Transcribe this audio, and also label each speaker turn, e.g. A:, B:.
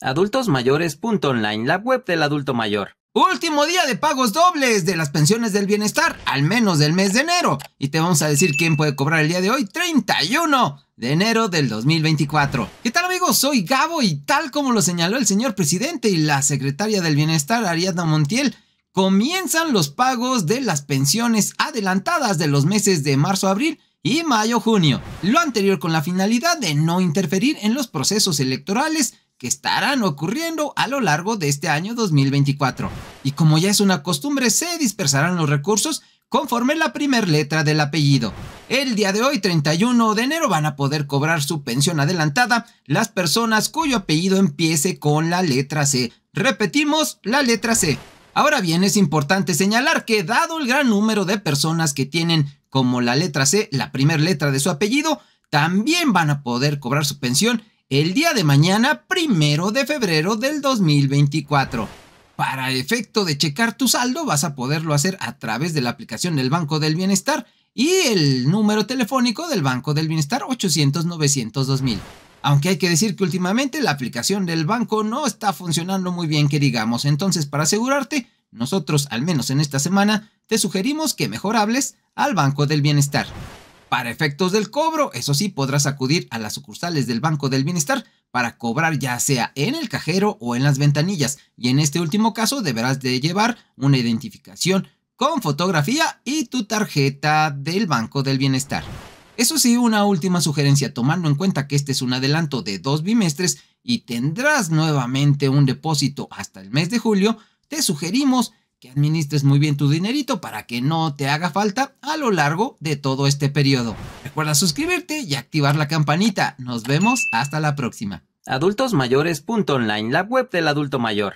A: Adultosmayores.online, la web del adulto mayor. Último día de pagos dobles de las pensiones del bienestar, al menos del mes de enero. Y te vamos a decir quién puede cobrar el día de hoy, 31 de enero del 2024. ¿Qué tal amigos? Soy Gabo y tal como lo señaló el señor presidente y la secretaria del bienestar, Ariadna Montiel, comienzan los pagos de las pensiones adelantadas de los meses de marzo-abril y mayo-junio. Lo anterior con la finalidad de no interferir en los procesos electorales que estarán ocurriendo a lo largo de este año 2024. Y como ya es una costumbre, se dispersarán los recursos conforme la primer letra del apellido. El día de hoy, 31 de enero, van a poder cobrar su pensión adelantada las personas cuyo apellido empiece con la letra C. Repetimos, la letra C. Ahora bien, es importante señalar que dado el gran número de personas que tienen como la letra C la primera letra de su apellido, también van a poder cobrar su pensión el día de mañana, primero de febrero del 2024. Para efecto de checar tu saldo, vas a poderlo hacer a través de la aplicación del Banco del Bienestar y el número telefónico del Banco del Bienestar 800-900-2000. Aunque hay que decir que últimamente la aplicación del banco no está funcionando muy bien, que digamos. Entonces, para asegurarte, nosotros, al menos en esta semana, te sugerimos que mejor hables al Banco del Bienestar. Para efectos del cobro, eso sí, podrás acudir a las sucursales del Banco del Bienestar para cobrar ya sea en el cajero o en las ventanillas, y en este último caso deberás de llevar una identificación con fotografía y tu tarjeta del Banco del Bienestar. Eso sí, una última sugerencia, tomando en cuenta que este es un adelanto de dos bimestres y tendrás nuevamente un depósito hasta el mes de julio, te sugerimos que administres muy bien tu dinerito para que no te haga falta a lo largo de todo este periodo. Recuerda suscribirte y activar la campanita. Nos vemos hasta la próxima. Adultosmayores.online, la web del adulto mayor.